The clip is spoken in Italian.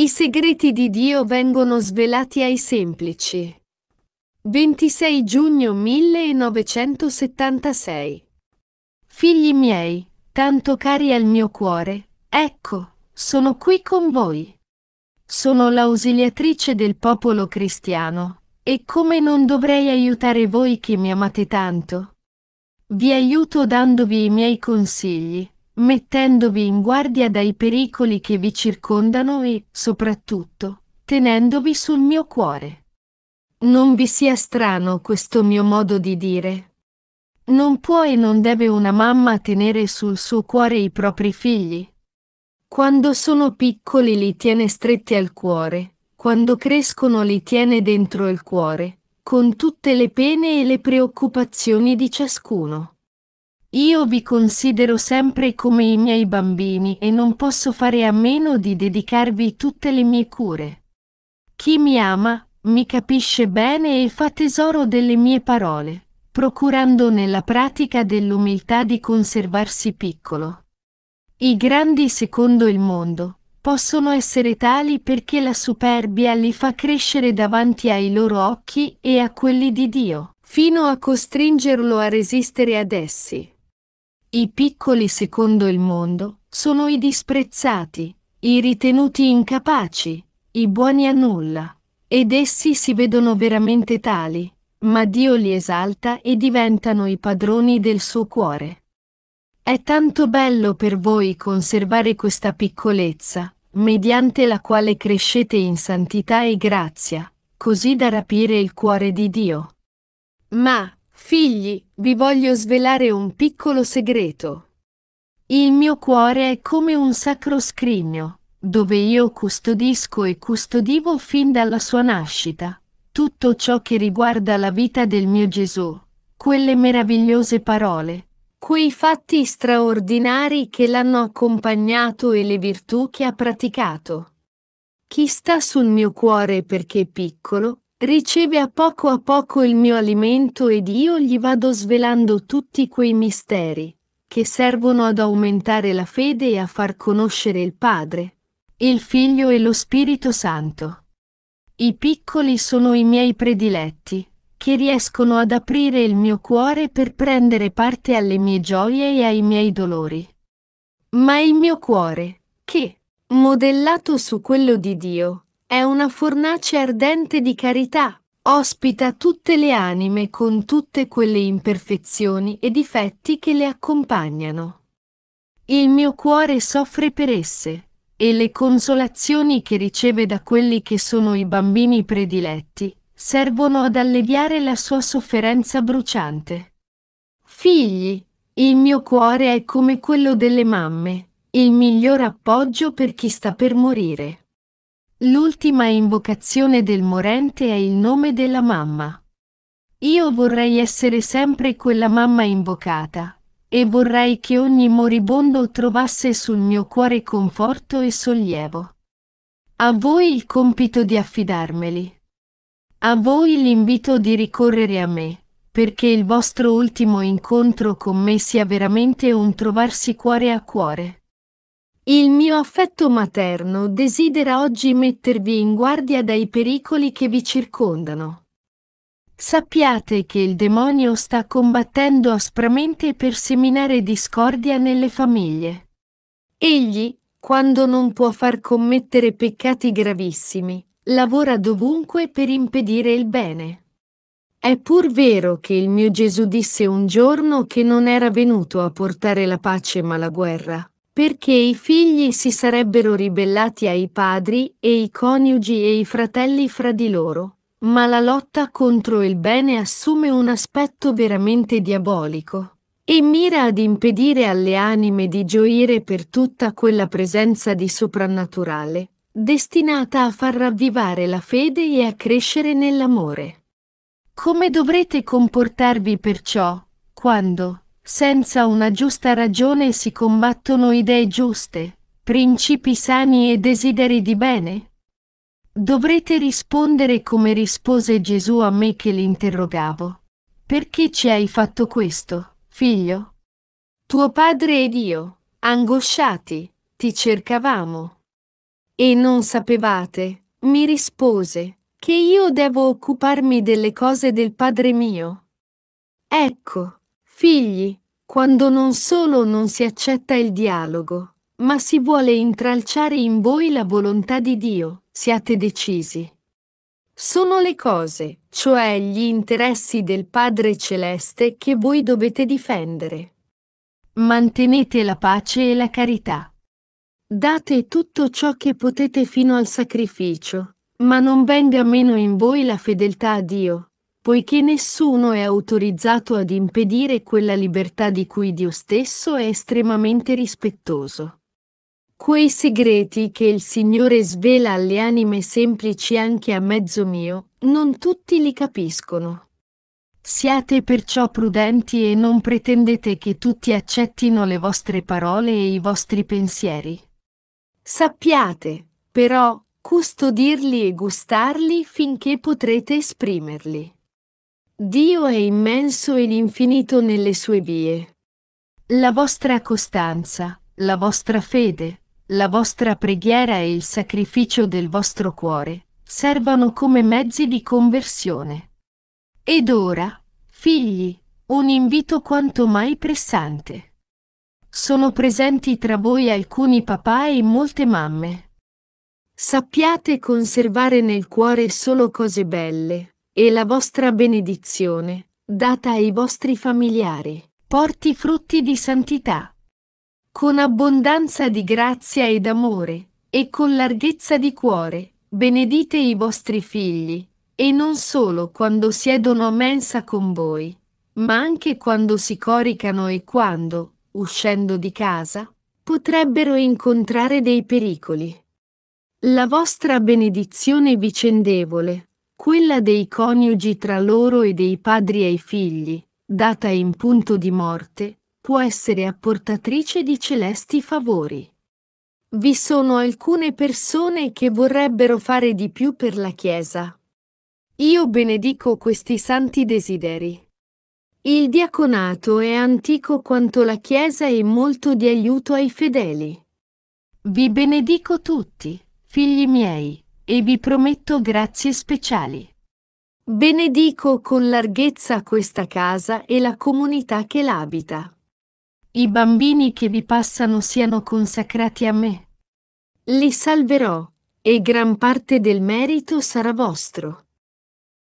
I segreti di Dio vengono svelati ai semplici. 26 giugno 1976 Figli miei, tanto cari al mio cuore, ecco, sono qui con voi. Sono l'ausiliatrice del popolo cristiano, e come non dovrei aiutare voi che mi amate tanto? Vi aiuto dandovi i miei consigli, mettendovi in guardia dai pericoli che vi circondano e, soprattutto, tenendovi sul mio cuore. Non vi sia strano questo mio modo di dire. Non può e non deve una mamma tenere sul suo cuore i propri figli. Quando sono piccoli li tiene stretti al cuore, quando crescono li tiene dentro il cuore, con tutte le pene e le preoccupazioni di ciascuno. Io vi considero sempre come i miei bambini e non posso fare a meno di dedicarvi tutte le mie cure. Chi mi ama, mi capisce bene e fa tesoro delle mie parole, procurando nella pratica dell'umiltà di conservarsi piccolo. I grandi secondo il mondo possono essere tali perché la superbia li fa crescere davanti ai loro occhi e a quelli di Dio, fino a costringerlo a resistere ad essi. I piccoli secondo il mondo sono i disprezzati, i ritenuti incapaci, i buoni a nulla. Ed essi si vedono veramente tali, ma Dio li esalta e diventano i padroni del suo cuore. È tanto bello per voi conservare questa piccolezza, mediante la quale crescete in santità e grazia, così da rapire il cuore di Dio. Ma, Figli, vi voglio svelare un piccolo segreto. Il mio cuore è come un sacro scrigno, dove io custodisco e custodivo fin dalla sua nascita tutto ciò che riguarda la vita del mio Gesù, quelle meravigliose parole, quei fatti straordinari che l'hanno accompagnato e le virtù che ha praticato. Chi sta sul mio cuore perché è piccolo, riceve a poco a poco il mio alimento ed io gli vado svelando tutti quei misteri, che servono ad aumentare la fede e a far conoscere il Padre, il Figlio e lo Spirito Santo. I piccoli sono i miei prediletti, che riescono ad aprire il mio cuore per prendere parte alle mie gioie e ai miei dolori. Ma il mio cuore, che, modellato su quello di Dio, è una fornace ardente di carità, ospita tutte le anime con tutte quelle imperfezioni e difetti che le accompagnano. Il mio cuore soffre per esse, e le consolazioni che riceve da quelli che sono i bambini prediletti, servono ad alleviare la sua sofferenza bruciante. Figli, il mio cuore è come quello delle mamme, il miglior appoggio per chi sta per morire. L'ultima invocazione del morente è il nome della mamma. Io vorrei essere sempre quella mamma invocata, e vorrei che ogni moribondo trovasse sul mio cuore conforto e sollievo. A voi il compito di affidarmeli. A voi l'invito di ricorrere a me, perché il vostro ultimo incontro con me sia veramente un trovarsi cuore a cuore. Il mio affetto materno desidera oggi mettervi in guardia dai pericoli che vi circondano. Sappiate che il demonio sta combattendo aspramente per seminare discordia nelle famiglie. Egli, quando non può far commettere peccati gravissimi, lavora dovunque per impedire il bene. È pur vero che il mio Gesù disse un giorno che non era venuto a portare la pace ma la guerra perché i figli si sarebbero ribellati ai padri e i coniugi e i fratelli fra di loro. Ma la lotta contro il bene assume un aspetto veramente diabolico e mira ad impedire alle anime di gioire per tutta quella presenza di soprannaturale, destinata a far ravvivare la fede e a crescere nell'amore. Come dovrete comportarvi perciò, quando, senza una giusta ragione si combattono idee giuste, principi sani e desideri di bene? Dovrete rispondere come rispose Gesù a me che l'interrogavo. Perché ci hai fatto questo, figlio? Tuo padre ed io, angosciati, ti cercavamo. E non sapevate, mi rispose, che io devo occuparmi delle cose del padre mio. Ecco, Figli, quando non solo non si accetta il dialogo, ma si vuole intralciare in voi la volontà di Dio, siate decisi. Sono le cose, cioè gli interessi del Padre Celeste che voi dovete difendere. Mantenete la pace e la carità. Date tutto ciò che potete fino al sacrificio, ma non venga meno in voi la fedeltà a Dio, poiché nessuno è autorizzato ad impedire quella libertà di cui Dio stesso è estremamente rispettoso. Quei segreti che il Signore svela alle anime semplici anche a mezzo mio, non tutti li capiscono. Siate perciò prudenti e non pretendete che tutti accettino le vostre parole e i vostri pensieri. Sappiate, però, custodirli e gustarli finché potrete esprimerli. Dio è immenso ed infinito nelle sue vie. La vostra costanza, la vostra fede, la vostra preghiera e il sacrificio del vostro cuore servono come mezzi di conversione. Ed ora, figli, un invito quanto mai pressante. Sono presenti tra voi alcuni papà e molte mamme. Sappiate conservare nel cuore solo cose belle, e la vostra benedizione, data ai vostri familiari, porti frutti di santità, con abbondanza di grazia ed amore, e con larghezza di cuore, benedite i vostri figli, e non solo quando siedono a mensa con voi, ma anche quando si coricano e quando, uscendo di casa, potrebbero incontrare dei pericoli. La vostra benedizione vicendevole, quella dei coniugi tra loro e dei padri ai figli, data in punto di morte, può essere apportatrice di celesti favori. Vi sono alcune persone che vorrebbero fare di più per la Chiesa. Io benedico questi santi desideri. Il diaconato è antico quanto la Chiesa e molto di aiuto ai fedeli. Vi benedico tutti, figli miei e vi prometto grazie speciali. Benedico con larghezza questa casa e la comunità che l'abita. I bambini che vi passano siano consacrati a me. Li salverò, e gran parte del merito sarà vostro.